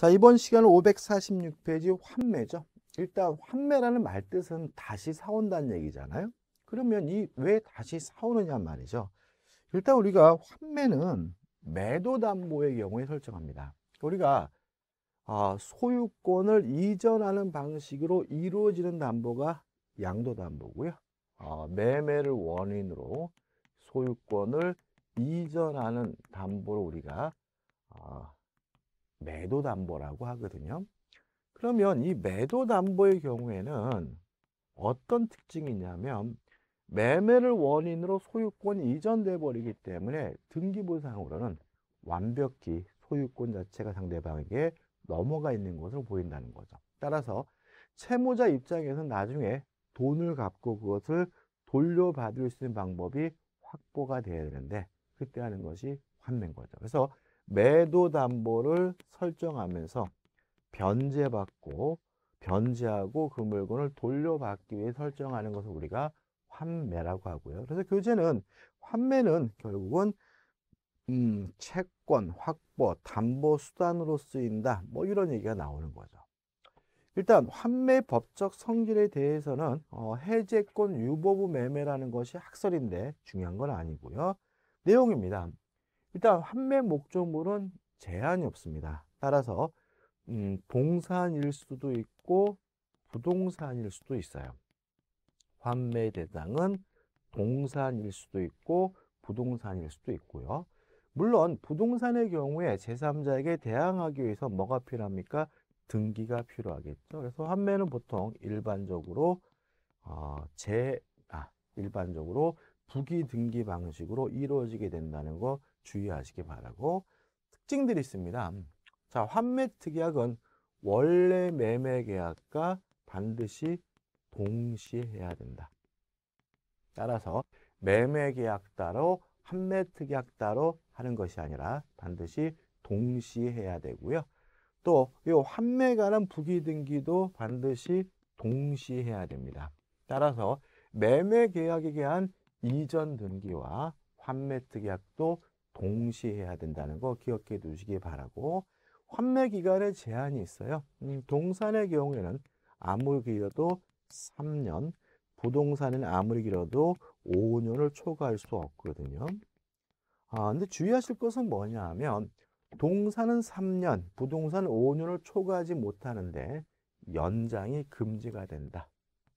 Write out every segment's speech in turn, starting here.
자, 이번 시간은 546페이지 환매죠. 일단 환매라는 말뜻은 다시 사온다는 얘기잖아요. 그러면 이 왜 다시 사오느냐 말이죠. 일단 우리가 환매는 매도 담보의 경우에 설정합니다. 우리가 아, 소유권을 이전하는 방식으로 이루어지는 담보가 양도 담보고요. 아, 매매를 원인으로 소유권을 이전하는 담보로 우리가 아, 매도 담보라고 하거든요. 그러면 이 매도 담보의 경우에는 어떤 특징이 냐면 매매를 원인으로 소유권이 이전돼 버리기 때문에 등기부상으로는 완벽히 소유권 자체가 상대방에게 넘어가 있는 것으로 보인다는 거죠. 따라서 채무자 입장에서는 나중에 돈을 갚고 그것을 돌려받을 수 있는 방법이 확보가 되야 되는데 그때 하는 것이 환매인 거죠. 그래서 매도 담보를 설정하면서 변제받고 변제하고 그 물건을 돌려받기 위해 설정하는 것을 우리가 환매라고 하고요. 그래서 교재는 환매는 결국은 음, 채권, 확보, 담보 수단으로 쓰인다. 뭐 이런 얘기가 나오는 거죠. 일단 환매 법적 성질에 대해서는 어, 해제권 유보부 매매라는 것이 학설인데 중요한 건 아니고요. 내용입니다. 일단 환매 목적물은 제한이 없습니다. 따라서 음, 동산일 수도 있고 부동산일 수도 있어요. 환매 대상은 동산일 수도 있고 부동산일 수도 있고요. 물론 부동산의 경우에 제3자에게 대항하기 위해서 뭐가 필요합니까? 등기가 필요하겠죠. 그래서 환매는 보통 일반적으로 어, 제, 아, 일반적으로 부기 등기 방식으로 이루어지게 된다는 거 주의하시기 바라고 특징들이 있습니다. 자, 환매 특약은 원래 매매 계약과 반드시 동시에 해야 된다. 따라서 매매 계약 따로 판매 특약 따로 하는 것이 아니라 반드시 동시에 해야 되고요. 또 이 환매 관한 부기 등기도 반드시 동시에 해야 됩니다. 따라서 매매 계약에 대한 이전 등기와 환매특약도 동시에 해야 된다는 거 기억해 두시기 바라고 환매 기간에 제한이 있어요. 음, 동산의 경우에는 아무리 길어도 3년, 부동산은 아무리 길어도 5년을 초과할 수 없거든요. 아, 근데 주의하실 것은 뭐냐 하면 동산은 3년, 부동산은 5년을 초과하지 못하는데 연장이 금지가 된다.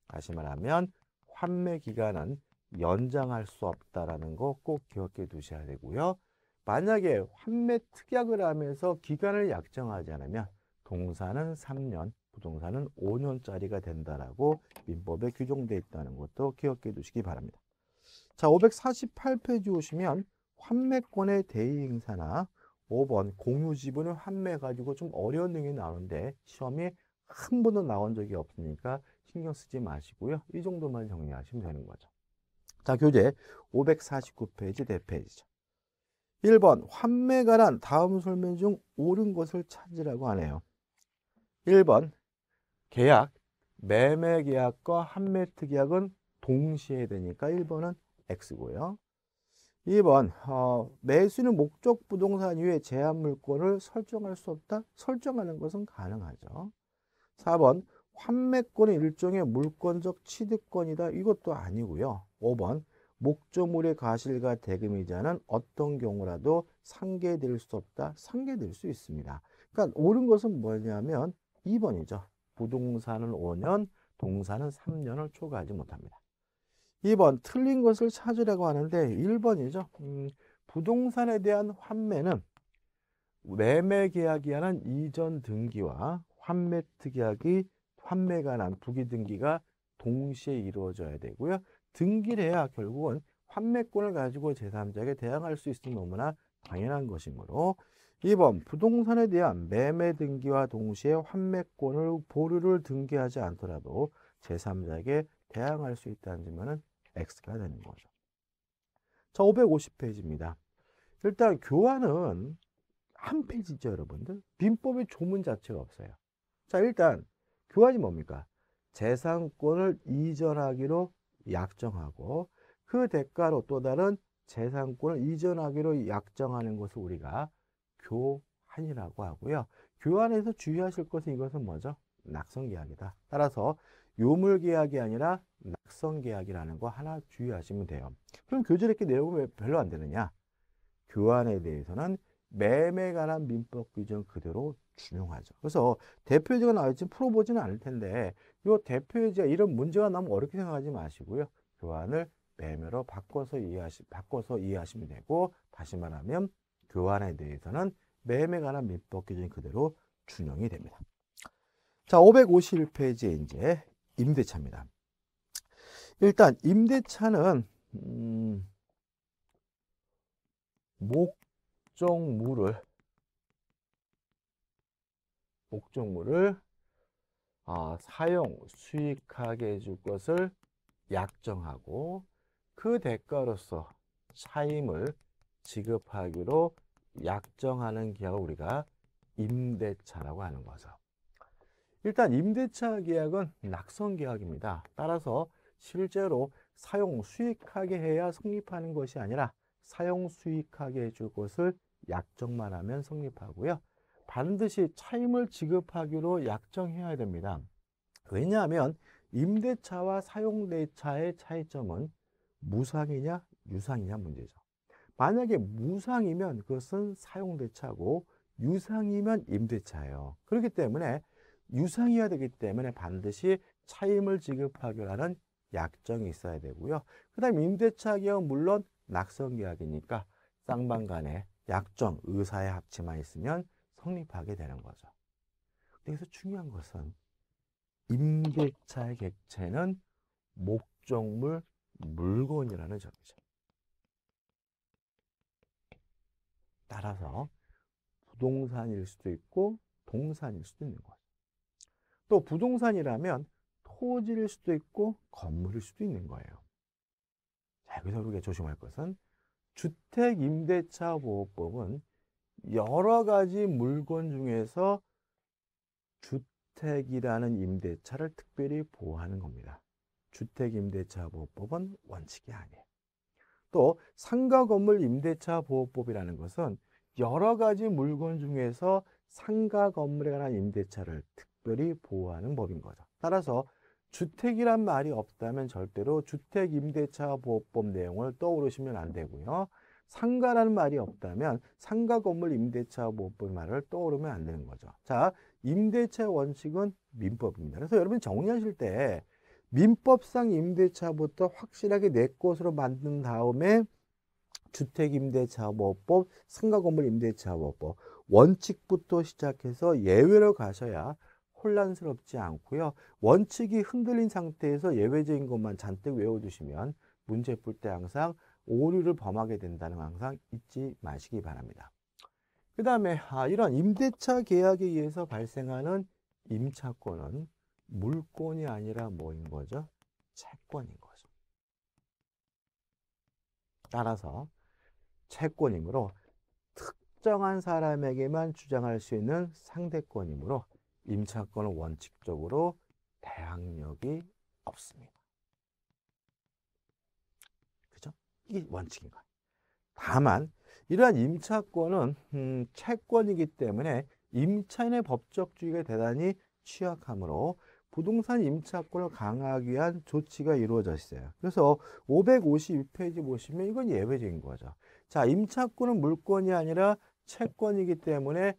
다시 말하면 환매 기간은 연장할 수 없다라는 거 꼭 기억해 두셔야 되고요. 만약에 환매 특약을 하면서 기간을 약정하지 않으면 동사는 3년, 부동산은 5년짜리가 된다라고 민법에 규정되어 있다는 것도 기억해 두시기 바랍니다. 자, 548페이지 오시면 환매권의 대의 행사나 5번 공유 지분을 환매 가지고 좀 어려운 내용이 나오는데 시험이 한 번도 나온 적이 없으니까 신경 쓰지 마시고요. 이 정도만 정리하시면 되는 거죠. 자, 교재 549페이지 대페이지죠. 1번 환매가란 다음 설명 중 옳은 것을 찾으라고 하네요. 1번 계약, 매매 계약과 한매특 계약은 동시에 되니까 1번은 X고요. 2번 어, 매수는 목적 부동산 위에 제한 물권을 설정할 수 없다. 설정하는 것은 가능하죠. 4번 환매권은 일종의 물권적 취득권이다. 이것도 아니고요. 5번 목조물의 과실과 대금이자는 어떤 경우라도 상계될 수 없다. 상계될 수 있습니다. 그러니까 옳은 것은 뭐냐면 2번이죠. 부동산은 5년, 동산은 3년을 초과하지 못합니다. 2번 틀린 것을 찾으라고 하는데 1번이죠. 음, 부동산에 대한 환매는 매매 계약이 하는 이전 등기와 환매 특약이 환매가 난 부기 등기가 동시에 이루어져야 되고요. 등기해야 결국은 판매권을 가지고 제3자에게 대항할 수 있으니 너무나 당연한 것이므로 2번 부동산에 대한 매매 등기와 동시에 환매권을 보류를 등기하지 않더라도 제3자에게 대항할 수 있다는 점은 X가 되는 거죠. 자 550페이지입니다. 일단 교환은 한 페이지죠 여러분들. 민법의 조문 자체가 없어요. 자 일단 교환이 뭡니까? 재산권을 이전하기로 약정하고 그 대가로 또 다른 재산권을 이전하기로 약정하는 것을 우리가 교환이라고 하고요. 교환에서 주의하실 것은 이것은 뭐죠? 낙선계약이다. 따라서 요물계약이 아니라 낙선계약이라는 거 하나 주의하시면 돼요. 그럼 교재를 이렇게 내려오면 별로 안 되느냐? 교환에 대해서는 매매 관한 민법 규정 그대로 준용하죠. 그래서 대표예제가 나와있지만 풀어보지는 않을 텐데 이 대표예제 가 이런 문제가 나면 어렵게 생각하지 마시고요. 교환을 매매로 바꿔서 이해하시 바꿔서 이해하시면 되고 다시 말하면 교환에 대해서는 매매 관한 민법 규정이 그대로 준용이 됩니다. 자, 551페이지 에 이제 임대차입니다. 일단 임대차는 음, 목 목적물을 목적물을 아, 사용 수익하게 해줄 것을 약정하고 그 대가로서 차임을 지급하기로 약정하는 계약을 우리가 임대차라고 하는 거죠. 일단 임대차 계약은 낙선 계약입니다. 따라서 실제로 사용 수익하게 해야 성립하는 것이 아니라 사용 수익하게 해줄 것을 약정만 하면 성립하고요. 반드시 차임을 지급하기로 약정해야 됩니다. 왜냐하면 임대차와 사용대차의 차이점은 무상이냐 유상이냐 문제죠. 만약에 무상이면 그것은 사용대차고 유상이면 임대차예요. 그렇기 때문에 유상이어야 되기 때문에 반드시 차임을 지급하기로 하는 약정이 있어야 되고요. 그 다음 임대차 경우 물론 낙성계약이니까 쌍방 간의 약정, 의사의 합치만 있으면 성립하게 되는 거죠. 그래서 중요한 것은 임계차의 객체는 목적물 물건이라는 점이죠. 따라서 부동산일 수도 있고 동산일 수도 있는 거죠. 또 부동산이라면 토지일 수도 있고 건물일 수도 있는 거예요. 아, 여기서 우리가 조심할 것은 주택임대차보호법은 여러 가지 물건 중에서 주택이라는 임대차를 특별히 보호하는 겁니다. 주택임대차보호법은 원칙이 아니에요. 또 상가 건물 임대차 보호법이라는 것은 여러 가지 물건 중에서 상가 건물에 관한 임대차를 특별히 보호하는 법인 거죠. 따라서 주택이란 말이 없다면 절대로 주택임대차보호법 내용을 떠오르시면 안 되고요. 상가라는 말이 없다면 상가 건물 임대차 보호법 말을 떠오르면 안 되는 거죠. 자, 임대차 원칙은 민법입니다. 그래서 여러분 정리하실 때 민법상 임대차부터 확실하게 내 것으로 만든 다음에 주택임대차보호법, 상가건물임대차보호법 원칙부터 시작해서 예외로 가셔야 혼란스럽지 않고요. 원칙이 흔들린 상태에서 예외적인 것만 잔뜩 외워두시면 문제 풀 때 항상 오류를 범하게 된다는 거 항상 잊지 마시기 바랍니다. 그 다음에 아, 이런 임대차 계약에 의해서 발생하는 임차권은 물권이 아니라 뭐인 거죠? 채권인 거죠. 따라서 채권이므로 특정한 사람에게만 주장할 수 있는 상대권이므로 임차권은 원칙적으로 대항력이 없습니다. 그죠? 이게 원칙인 거예요. 다만 이러한 임차권은 음, 채권이기 때문에 임차인의 법적 주의가 대단히 취약하므로 부동산 임차권을 강화하기 위한 조치가 이루어져 있어요. 그래서 552페이지 보시면 이건 예외적인 거죠. 자, 임차권은 물권이 아니라 채권이기 때문에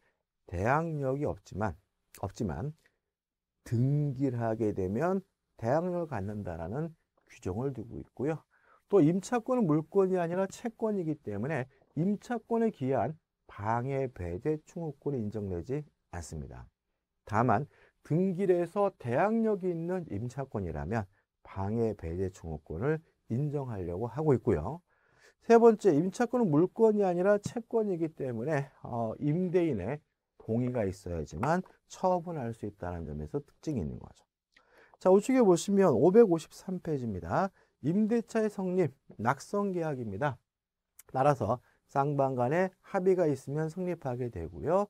대항력이 없지만 없지만 등기하게 되면 대항력을 갖는다라는 규정을 두고 있고요. 또 임차권은 물권이 아니라 채권이기 때문에 임차권에 기한 방해, 배제, 충후권이 인정되지 않습니다. 다만 등기에서 대항력이 있는 임차권이라면 방해, 배제, 충후권을 인정하려고 하고 있고요. 세 번째, 임차권은 물권이 아니라 채권이기 때문에 어, 임대인의 동의가 있어야지만 처분할 수 있다는 점에서 특징이 있는 거죠. 자, 우측에 보시면 553페이지입니다. 임대차의 성립, 낙성계약입니다. 따라서 쌍방 간에 합의가 있으면 성립하게 되고요.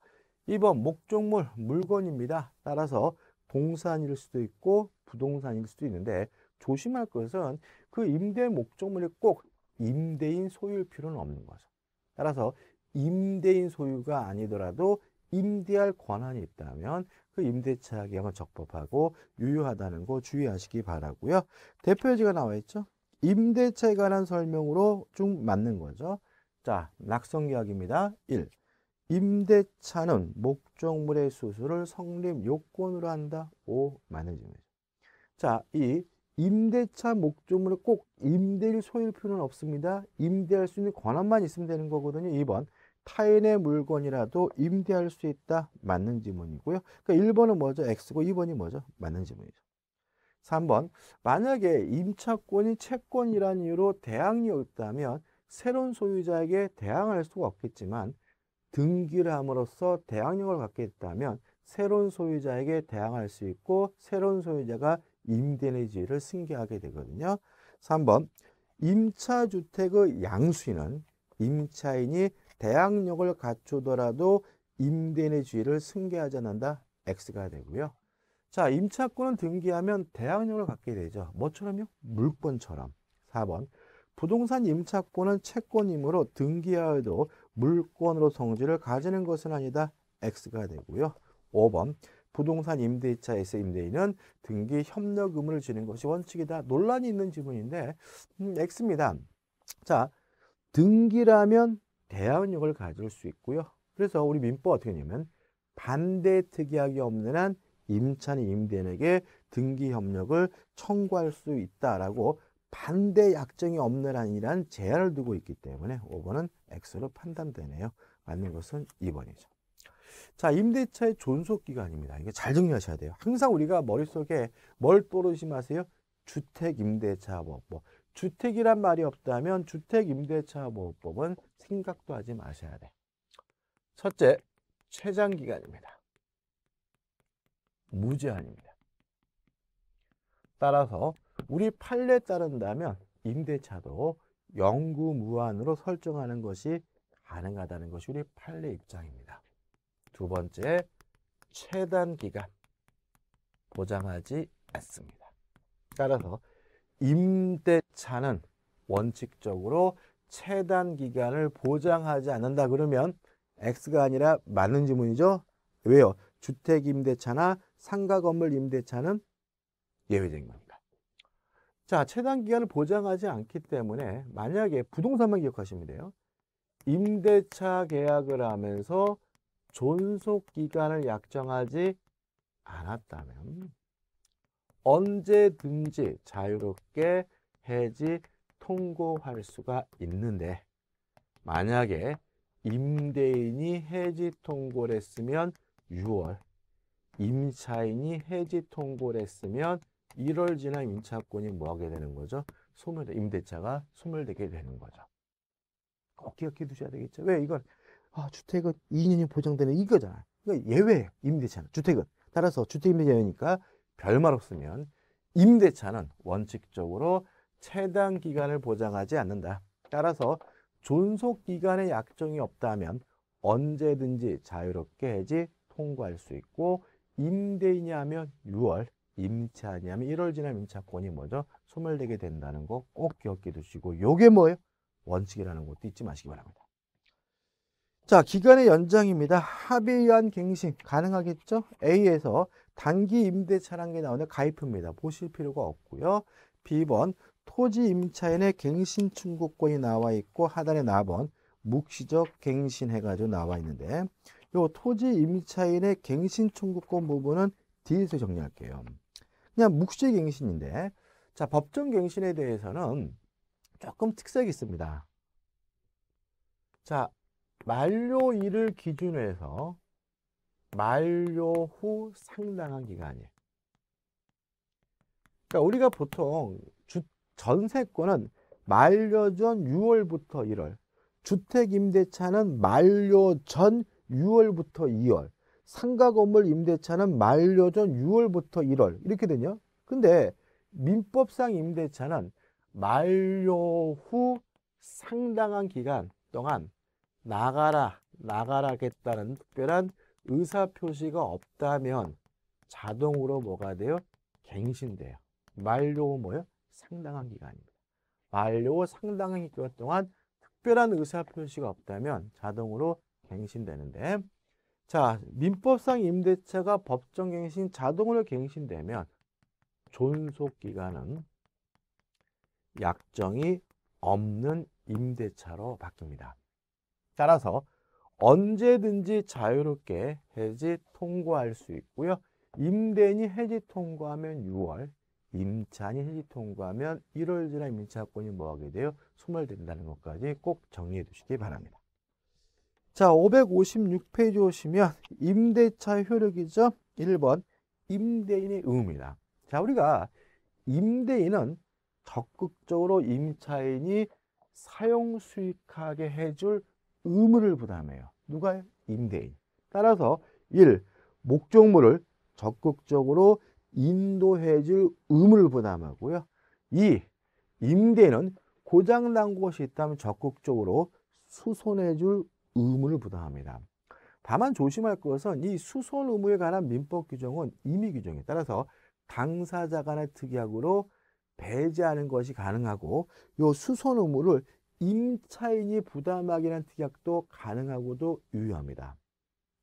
2번 목적물, 물건입니다. 따라서 동산일 수도 있고 부동산일 수도 있는데 조심할 것은 그 임대 목적물이 꼭 임대인 소유일 필요는 없는 거죠. 따라서 임대인 소유가 아니더라도 임대할 권한이 있다면 그임대차계약만 적법하고 유효하다는 거 주의하시기 바라고요. 대표지가 나와 있죠. 임대차에 관한 설명으로 쭉 맞는 거죠. 자, 낙성계약입니다. 1. 임대차는 목적물의 수수를 성립 요건으로 한다. 5. 맞는 질문이죠. 자, 2. 임대차 목적물을 꼭 임대일 소일 필요는 없습니다. 임대할 수 있는 권한만 있으면 되는 거거든요. 2번. 타인의 물건이라도 임대할 수 있다. 맞는 지문이고요. 그러니까 1번은 뭐죠? X고 2번이 뭐죠? 맞는 지문이죠. 3번 만약에 임차권이 채권이란 이유로 대항이 없다면 새로운 소유자에게 대항할 수가 없겠지만 등기를 함으로써 대항력을 갖게 됐다면 새로운 소유자에게 대항할 수 있고 새로운 소유자가 임대인의 지위를 승계하게 되거든요. 3번 임차주택의 양수인은 임차인이 대항력을 갖추더라도 임대인의 지위를 승계하지 않는다. X가 되고요. 자, 임차권은 등기하면 대항력을 갖게 되죠. 뭐처럼요? 물권처럼. 4번. 부동산 임차권은 채권이므로 등기하여도 물권으로 성질을 가지는 것은 아니다. X가 되고요. 5번. 부동산 임대차에서 임대인은 등기 협력 의무를 지는 것이 원칙이다. 논란이 있는 지문인데 음, X입니다. 자, 등기라면 대항력을 가질 수 있고요. 그래서 우리 민법 어떻게 되냐면 반대 특이하기 없는 한 임차인 임대인에게 등기 협력을 청구할 수 있다라고 반대 약정이 없는 한이란 제한을 두고 있기 때문에 5번은 X로 판단되네요. 맞는 것은 2번이죠. 자, 임대차의 존속기간입니다. 이게 잘 정리하셔야 돼요. 항상 우리가 머릿속에 뭘 떠오르지 마세요. 주택임대차법, 뭐 주택이란 말이 없다면 주택임대차보호법은 생각도 하지 마셔야 돼. 첫째, 최장기간입니다. 무제한입니다. 따라서 우리 판례 따른다면 임대차도 영구 무한으로 설정하는 것이 가능하다는 것이 우리 판례 입장입니다. 두 번째, 최단 기간 보장하지 않습니다. 따라서 임대 차는 원칙적으로 최단 기간을 보장하지 않는다 그러면 X가 아니라 맞는 지문이죠. 왜요? 주택 임대차나 상가 건물 임대차는 예외적인 겁니다. 자, 최단 기간을 보장하지 않기 때문에 만약에 부동산만 기억하시면 돼요. 임대차 계약을 하면서 존속 기간을 약정하지 않았다면 언제든지 자유롭게 해지 통고할 수가 있는데 만약에 임대인이 해지 통고를 했으면 6월 임차인이 해지 통고를 했으면 1월 지나 임차권이 뭐하게 되는 거죠? 소멸 임대차가 소멸되게 되는 거죠. 꼭 기억해 두셔야 되겠죠. 왜 이건 아, 주택은 2년이 보장되는 이거잖아. 그러예외 임대차는 주택은 따라서 주택 임대자니까 별말 없으면 임대차는 원칙적으로 해당 기간을 보장하지 않는다. 따라서 존속 기간의 약정이 없다면 언제든지 자유롭게 해지 통과할 수 있고 임대인이 하면 6월, 임차냐면 1월 지나면 임차권이 먼저 소멸되게 된다는 거 꼭 기억해 두시고 요게 뭐예요? 원칙이라는 것도 잊지 마시기 바랍니다. 자, 기간의 연장입니다. 합의에 의한 갱신 가능하겠죠? A에서 단기 임대 차량에 나오는 가입표입니다. 보실 필요가 없고요. B번 토지 임차인의 갱신 충고권이 나와 있고 하단에 나번 묵시적 갱신 해가지고 나와 있는데 요 토지 임차인의 갱신 충고권 부분은 뒤에서 정리할게요. 그냥 묵시 갱신인데 자 법정 갱신에 대해서는 조금 특색이 있습니다. 자 만료일을 기준으로 해서 만료 후 상당한 기간이에요. 그러니까 우리가 보통 전세권은 만료 전 6월부터 1월, 주택 임대차는 만료 전 6월부터 2월, 상가 건물 임대차는 만료 전 6월부터 1월 이렇게되요 근데 민법상 임대차는 만료 후 상당한 기간 동안 나가라, 나가라겠다는 특별한 의사표시가 없다면 자동으로 뭐가 돼요? 갱신돼요. 만료 뭐요? 상당한 기간입니다. 만료 상당한 기간 동안 특별한 의사표시가 없다면 자동으로 갱신되는데 자 민법상 임대차가 법정 갱신 자동으로 갱신되면 존속기간은 약정이 없는 임대차로 바뀝니다. 따라서 언제든지 자유롭게 해지 통과할 수 있고요. 임대인이 해지 통과하면 6월, 임차인이 휴지 통과하면 1월 지나 임차권이 뭐하게 돼요? 소멸된다는 것까지 꼭 정리해 두시기 바랍니다. 자, 556페이지 오시면 임대차 효력이죠. 1번 임대인의 의무입니다. 자, 우리가 임대인은 적극적으로 임차인이 사용 수익하게 해줄 의무를 부담해요. 누가요? 임대인. 따라서 1. 목적물을 적극적으로 인도해줄 의무를 부담하고요. 2. 임대는 고장난 곳이 있다면 적극적으로 수손해줄 의무를 부담합니다. 다만 조심할 것은 이 수손 의무에 관한 민법 규정은 임의 규정에 따라서 당사자 간의 특약으로 배제하는 것이 가능하고 요 수손 의무를 임차인이 부담하게 한 특약도 가능하고도 유효합니다.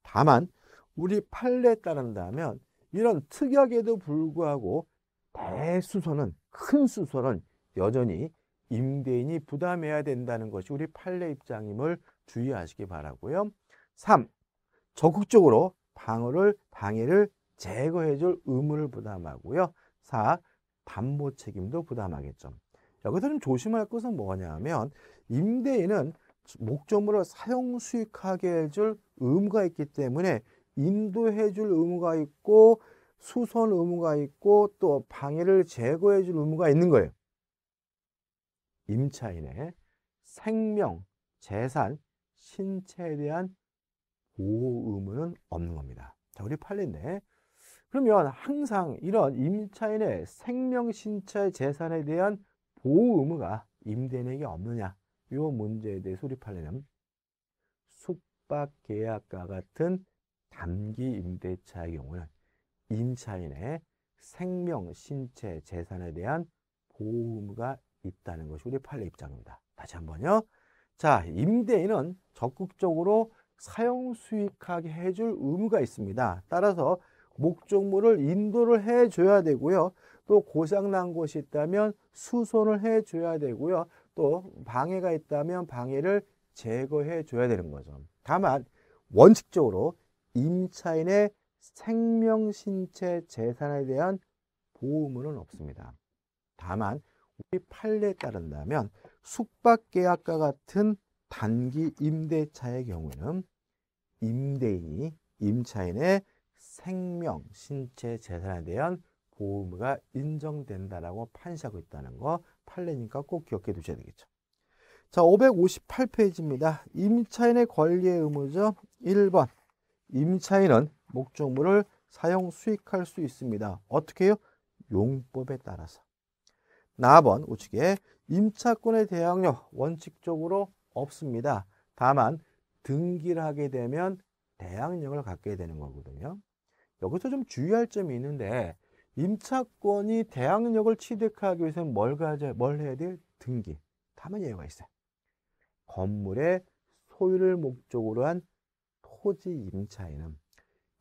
다만 우리 판례에 따른다면 이런 특약에도 불구하고 대수소는 큰 수소는 여전히 임대인이 부담해야 된다는 것이 우리 판례 입장임을 주의하시기 바라고요. 3. 적극적으로 방어를 방해를 제거해 줄 의무를 부담하고요. 4. 담보 책임도 부담하겠죠. 여기서 좀 조심할 것은 뭐냐면 임대인은 목적물을 사용 수익하게 해줄 의무가 있기 때문에 인도해 줄 의무가 있고 수선 의무가 있고 또 방해를 제거해 줄 의무가 있는 거예요. 임차인의 생명, 재산, 신체에 대한 보호 의무는 없는 겁니다. 자, 우리 팔린데 그러면 항상 이런 임차인의 생명, 신체, 재산에 대한 보호 의무가 임대인에게 없느냐 이 문제에 대해 소리 팔리는 숙박 계약과 같은 감기 임대차의 경우는 임차인의 생명, 신체, 재산에 대한 보험가 있다는 것이 우리 판례 입장입니다. 다시 한번요. 자, 임대인은 적극적으로 사용 수익하게 해줄 의무가 있습니다. 따라서 목적물을 인도를 해줘야 되고요. 또 고장난 곳이 있다면 수손을 해줘야 되고요. 또 방해가 있다면 방해를 제거해줘야 되는 거죠. 다만 원칙적으로 임차인의 생명, 신체, 재산에 대한 보험은 없습니다. 다만 우리 판례에 따른다면 숙박계약과 같은 단기 임대차의 경우는 임대인이 임차인의 생명, 신체, 재산에 대한 보험가 인정된다라고 판시하고 있다는 거 판례니까 꼭 기억해 두셔야 되겠죠. 자, 558페이지입니다. 임차인의 권리의 의무죠. 1번 임차인은 목적물을 사용 수익할 수 있습니다. 어떻게 해요? 용법에 따라서. 나번 우측에 임차권의 대항료 원칙적으로 없습니다. 다만 등기를 하게 되면 대항력을 갖게 되는 거거든요. 여기서 좀 주의할 점이 있는데 임차권이 대항력을 취득하기 위해서는 뭘 가져 뭘 해야 될 등기. 다만 예외가 있어요. 건물의 소유를 목적으로 한 토지 임차인은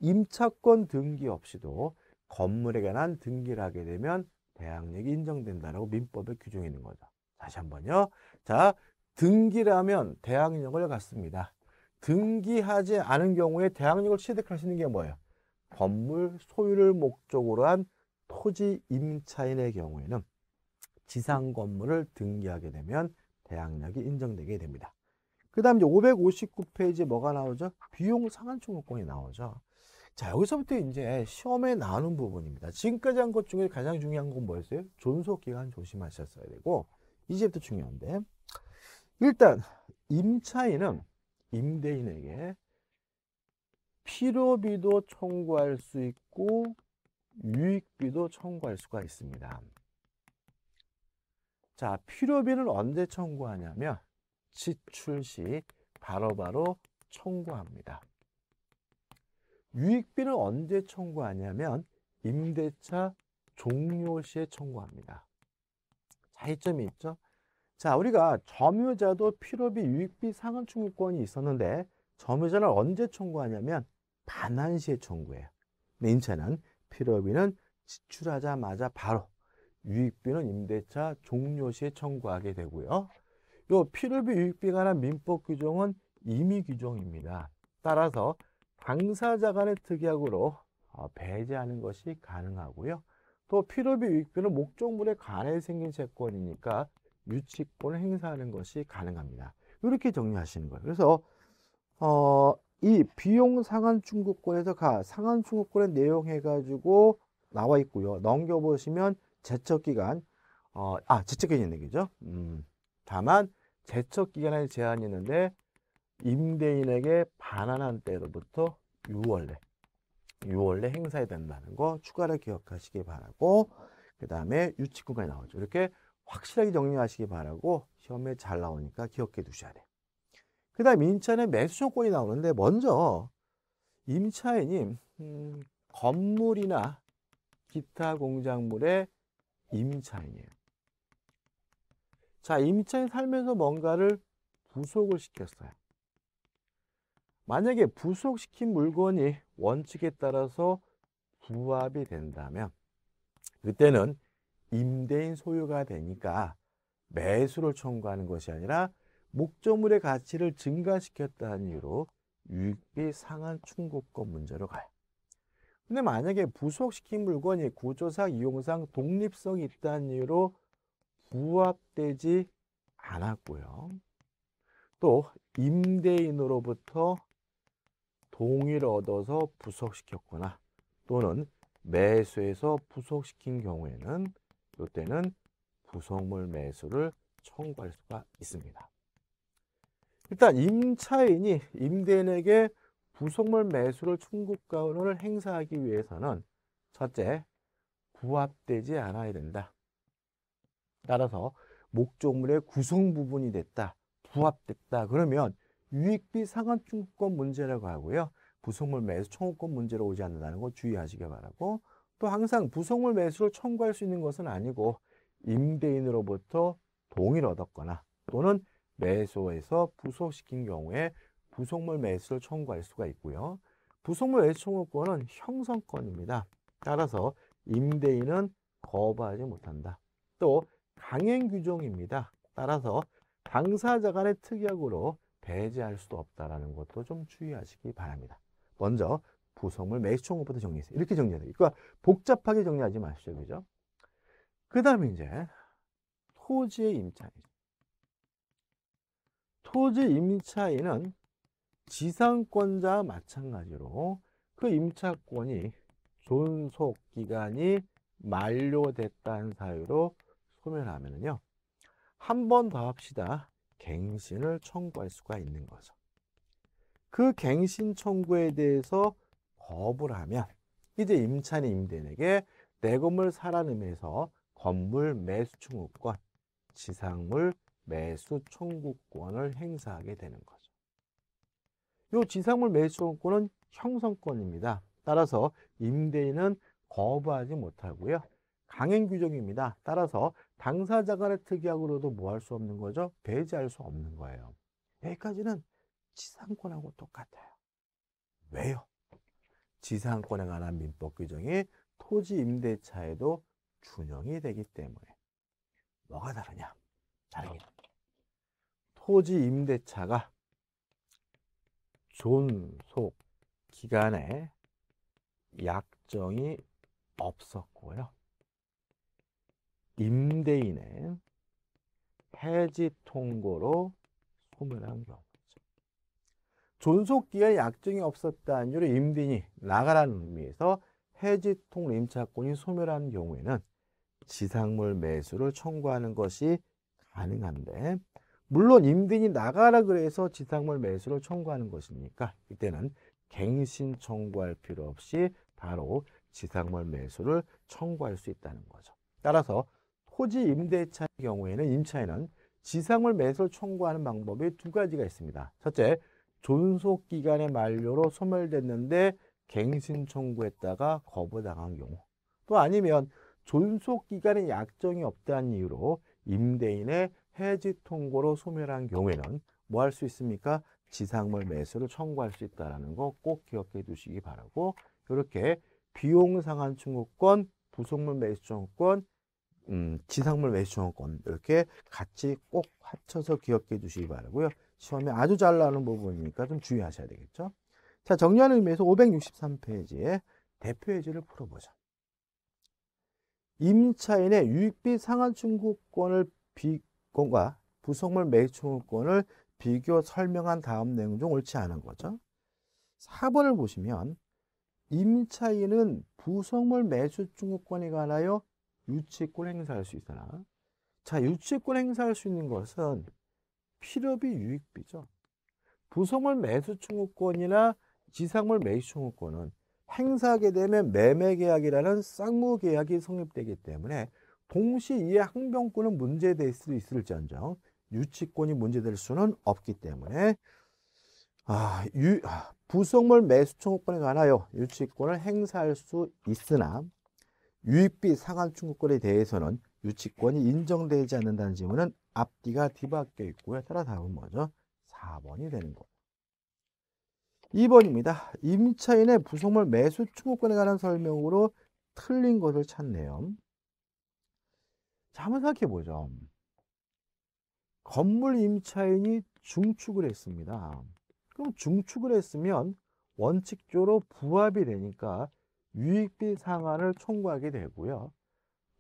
임차권 등기 없이도 건물에 관한 등기를 하게 되면 대항력이 인정된다라고 민법에 규정해 있는 거죠. 다시 한번요. 자, 등기라면 대항력을 갖습니다. 등기하지 않은 경우에 대항력을 취득할 수 있는 게 뭐예요? 건물 소유를 목적으로 한 토지 임차인의 경우에는 지상 건물을 등기하게 되면 대항력이 인정되게 됩니다. 그 다음 이 559페이지에 뭐가 나오죠? 비용 상한 청구권이 나오죠. 자, 여기서부터 이제 시험에 나오는 부분입니다. 지금까지 한 것 중에 가장 중요한 건 뭐였어요? 존속 기간 조심하셨어야 되고, 이제부터 중요한데, 일단, 임차인은 임대인에게 필요비도 청구할 수 있고, 유익비도 청구할 수가 있습니다. 자, 필요비는 언제 청구하냐면, 지출 시 바로바로 청구합니다. 유익비는 언제 청구하냐면 임대차 종료 시에 청구합니다. 차이점이 있죠. 자, 우리가 점유자도 필요비 유익비 상환 청구권이 있었는데 점유자를 언제 청구하냐면 반환 시에 청구해요. 임차는 필요비는 지출하자마자 바로 유익비는 임대차 종료 시에 청구하게 되고요. 요 필요비 유익비 관한 민법 규정은 임의 규정입니다. 따라서 당사자 간의 특약으로 어, 배제하는 것이 가능하고요. 또 필요비 유익비는 목적물에 관해 생긴 채권이니까 유치권을 행사하는 것이 가능합니다. 이렇게 정리하시는 거예요. 그래서 어, 이 비용 상한 충족권에서 가 상한 충족권의 내용 해가지고 나와 있고요. 넘겨보시면 제척기간 어, 아 제척기간 이 얘기죠. 음, 다만 제척 기간의 제한이 있는데 임대인에게 반환한 때로부터 6월 내 6월 내 행사해야 된다는 거 추가로 기억하시기 바라고 그 다음에 유치권간이 나오죠. 이렇게 확실하게 정리하시기 바라고 시험에 잘 나오니까 기억해 두셔야 돼요. 그 다음 임차인의 매수조건이 나오는데 먼저 임차인이 음, 건물이나 기타 공작물의 임차인이에요. 자, 임차인 살면서 뭔가를 부속을 시켰어요. 만약에 부속시킨 물건이 원칙에 따라서 부합이 된다면 그때는 임대인 소유가 되니까 매수를 청구하는 것이 아니라 목적물의 가치를 증가시켰다는 이유로 유익비 상한 충고권 문제로 가요. 근데 만약에 부속시킨 물건이 구조상, 이용상 독립성이 있다는 이유로 부합되지 않았고요. 또 임대인으로부터 동의를 얻어서 부속시켰거나 또는 매수해서 부속시킨 경우에는 이때는 부속물 매수를 청구할 수가 있습니다. 일단 임차인이 임대인에게 부속물 매수를 충국가원을 행사하기 위해서는 첫째, 부합되지 않아야 된다. 따라서 목적물의 구성 부분이 됐다, 부합됐다 그러면 유익비 상환증권 문제라고 하고요. 부속물 매수 청구권 문제로 오지 않는다는 거 주의하시기 바라고 또 항상 부속물 매수를 청구할 수 있는 것은 아니고 임대인으로부터 동의를 얻었거나 또는 매수에서 부속시킨 경우에 부속물 매수를 청구할 수가 있고요. 부속물 매수 청구권은 형성권입니다. 따라서 임대인은 거부하지 못한다. 또 강행 규정입니다. 따라서 당사자 간의 특약으로 배제할 수도 없다라는 것도 좀 주의하시기 바랍니다. 먼저 부성물 매수총부터 정리했어요. 이렇게 정리해야 되요그니까 복잡하게 정리하지 마시죠. 그죠? 그 다음에 이제 토지의 임차인. 토지 임차인은 지상권자와 마찬가지로 그 임차권이 존속기간이 만료됐다는 사유로 소멸하면은요. 한 번 더 합시다. 갱신을 청구할 수가 있는 거죠. 그 갱신 청구에 대해서 거부를 하면 이제 임차인 임대인에게 내 건물 살아남에서 건물 매수 청구권, 지상물 매수 청구권을 행사하게 되는 거죠. 이 지상물 매수 청구권은 형성권입니다. 따라서 임대인은 거부하지 못하고요. 강행 규정입니다. 따라서 당사자 간의 특약으로도 뭐 할 수 없는 거죠? 배제할 수 없는 거예요. 여기까지는 지상권하고 똑같아요. 왜요? 지상권에 관한 민법 규정이 토지 임대차에도 준용이 되기 때문에 뭐가 다르냐? 다르긴 토지 임대차가 존속 기간에 약정이 없었고요. 임대인의 해지 통고로 소멸한 경우죠. 존속기에 약정이 없었다는 이유로 임대인이 나가라는 의미에서 해지통 임차권이 소멸한 경우에는 지상물 매수를 청구하는 것이 가능한데 물론 임대인이 나가라 그래서 지상물 매수를 청구하는 것이니까 이때는 갱신 청구할 필요 없이 바로 지상물 매수를 청구할 수 있다는 거죠. 따라서 토지 임대차의 경우에는 임차인은 지상을 매수를 청구하는 방법이 두 가지가 있습니다. 첫째, 존속 기간의 만료로 소멸됐는데 갱신 청구했다가 거부당한 경우. 또 아니면 존속 기간의 약정이 없다는 이유로 임대인의 해지 통고로 소멸한 경우에는 뭐 할 수 있습니까? 지상물 매수를 청구할 수 있다는 거 꼭 기억해 두시기 바라고 이렇게 비용 상한 청구권, 부속물 매수 청구권, 음, 지상물 외시청권 이렇게 같이 꼭 합쳐서 기억해 주시기 바라고요. 시험에 아주 잘 나오는 부분이니까 좀 주의하셔야 되겠죠. 자, 정리하는 의미에서 563페이지에 대표예제를 풀어보자. 임차인의 유익비 상환청구권을 비권과 부속물 매입청구권을 비교 설명한 다음 내용 중 옳지 않은 거죠. 4번을 보시면 임차인은 부속물 매수청구권에 관하여 유치권 행사할 수 있으나 자 유치권 행사할 수 있는 것은 필요비 유익비죠. 부속물 매수 청구권이나 지상물 매수 청구권은 행사하게 되면 매매 계약이라는 쌍무 계약이 성립되기 때문에 동시 이에 항변권은 문제될 수 있을지언정 유치권이 문제될 수는 없기 때문에 아, 유, 아, 부속물 매수 청구권에 관하여 유치권을 행사할 수 있으나 유입비 상한 충고권에 대해서는 유치권이 인정되지 않는다는 질문은 앞뒤가 뒤바뀌어 있고요. 따라 답은 뭐죠? 4번이 되는 거 2번입니다. 임차인의 부속물 매수 충고권에 관한 설명으로 틀린 것을 찾네요. 자, 한번 생각해 보죠. 건물 임차인이 중축을 했습니다. 그럼 중축을 했으면 원칙적으로 부합이 되니까 유익비 상환을 청구하게 되고요.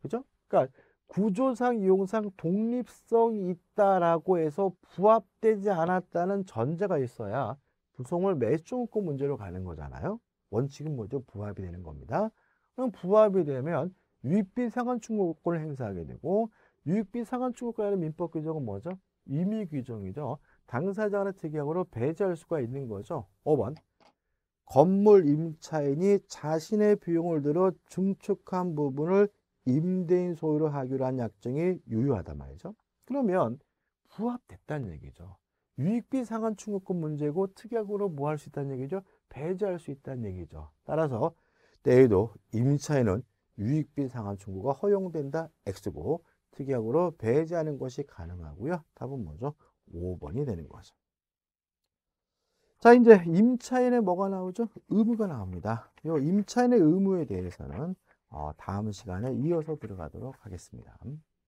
그죠? 그러니까 구조상 이용상 독립성이 있다라고 해서 부합되지 않았다는 전제가 있어야 구성을 매수증권 문제로 가는 거잖아요. 원칙은 뭐죠? 부합이 되는 겁니다. 그럼 부합이 되면 유익비 상환청구권을 행사하게 되고 유익비 상환청구권이라는 민법 규정은 뭐죠? 임의 규정이죠. 당사자 간의 특약으로 배제할 수가 있는 거죠. 5번. 건물 임차인이 자신의 비용을 들어 증축한 부분을 임대인 소유로 하기로 한 약정이 유효하단 말이죠. 그러면 부합됐다는 얘기죠. 유익비 상한 충족금 문제고 특약으로 뭐 할 수 있다는 얘기죠? 배제할 수 있다는 얘기죠. 따라서 때에도 임차인은 유익비 상한 충고가 허용된다 X고 특약으로 배제하는 것이 가능하고요. 답은 뭐죠? 5번이 되는 거죠. 자 이제 임차인의 뭐가 나오죠? 의무가 나옵니다. 요 임차인의 의무에 대해서는 어, 다음 시간에 이어서 들어가도록 하겠습니다.